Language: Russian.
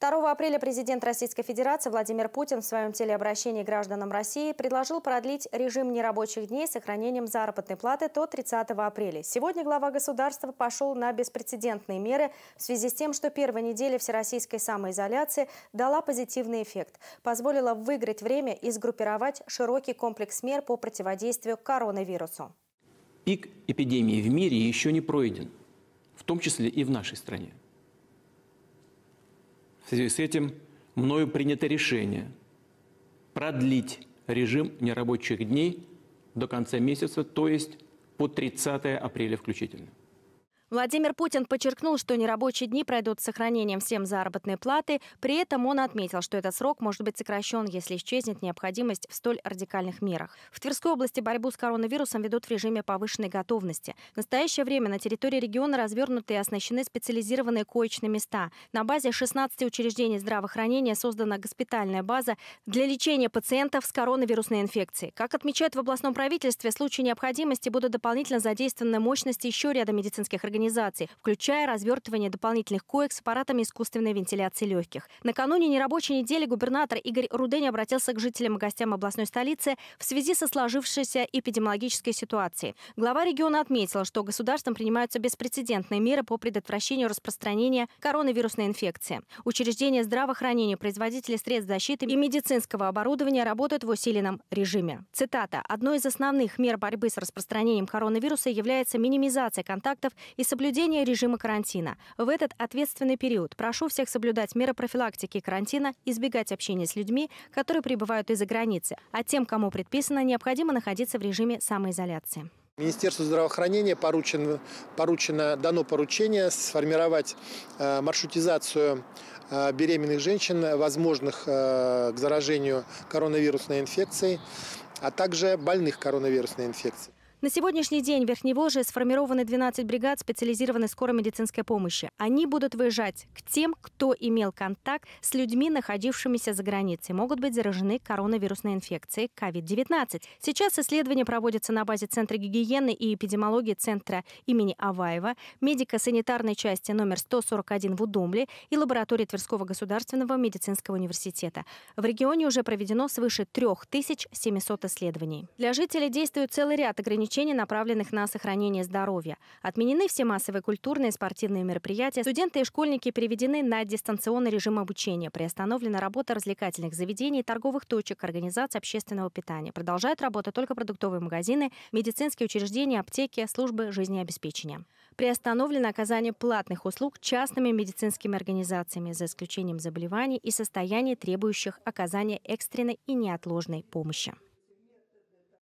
2 апреля президент Российской Федерации Владимир Путин в своем телеобращении гражданам России предложил продлить режим нерабочих дней с сохранением заработной платы до 30 апреля. Сегодня глава государства пошел на беспрецедентные меры в связи с тем, что первая неделя всероссийской самоизоляции дала позитивный эффект, позволила выиграть время и сгруппировать широкий комплекс мер по противодействию коронавирусу. Пик эпидемии в мире еще не пройден, в том числе и в нашей стране связи с этим мною принято решение продлить режим нерабочих дней до конца месяца, то есть по 30 апреля включительно. Владимир Путин подчеркнул, что нерабочие дни пройдут с сохранением всем заработной платы. При этом он отметил, что этот срок может быть сокращен, если исчезнет необходимость в столь радикальных мерах. В Тверской области борьбу с коронавирусом ведут в режиме повышенной готовности. В настоящее время на территории региона развернуты и оснащены специализированные коечные места. На базе 16 учреждений здравоохранения создана госпитальная база для лечения пациентов с коронавирусной инфекцией. Как отмечают в областном правительстве, в случае необходимости будут дополнительно задействованы мощности еще ряда медицинских организаций организаций, включая развертывание дополнительных коек с аппаратами искусственной вентиляции легких. Накануне нерабочей недели губернатор Игорь Рудень обратился к жителям и гостям областной столицы в связи со сложившейся эпидемиологической ситуацией. Глава региона отметил, что государством принимаются беспрецедентные меры по предотвращению распространения коронавирусной инфекции. Учреждения здравоохранения, производители средств защиты и медицинского оборудования работают в усиленном режиме. Цитата. «Одной из основных мер борьбы с распространением коронавируса является минимизация контактов и соблюдение режима карантина. В этот ответственный период прошу всех соблюдать меры профилактики карантина, избегать общения с людьми, которые прибывают из-за границы, а тем, кому предписано, необходимо находиться в режиме самоизоляции. Министерству здравоохранения поручено, поручено, дано поручение сформировать э, маршрутизацию э, беременных женщин, возможных э, к заражению коронавирусной инфекцией, а также больных коронавирусной инфекцией. На сегодняшний день в Верхневолжье сформированы 12 бригад специализированной скорой медицинской помощи. Они будут выезжать к тем, кто имел контакт с людьми, находившимися за границей, могут быть заражены коронавирусной инфекцией COVID-19. Сейчас исследование проводится на базе Центра гигиены и эпидемиологии Центра имени Аваева, медико-санитарной части номер 141 в Удомле и лаборатории Тверского государственного медицинского университета. В регионе уже проведено свыше 3700 исследований. Для жителей действует целый ряд ограничений ограничений, направленных на сохранение здоровья. Отменены все массовые культурные и спортивные мероприятия. Студенты и школьники переведены на дистанционный режим обучения. Приостановлена работа развлекательных заведений, торговых точек, организаций общественного питания. Продолжают работу только продуктовые магазины, медицинские учреждения, аптеки, службы жизнеобеспечения. Приостановлено оказание платных услуг частными медицинскими организациями за исключением заболеваний и состояний, требующих оказания экстренной и неотложной помощи.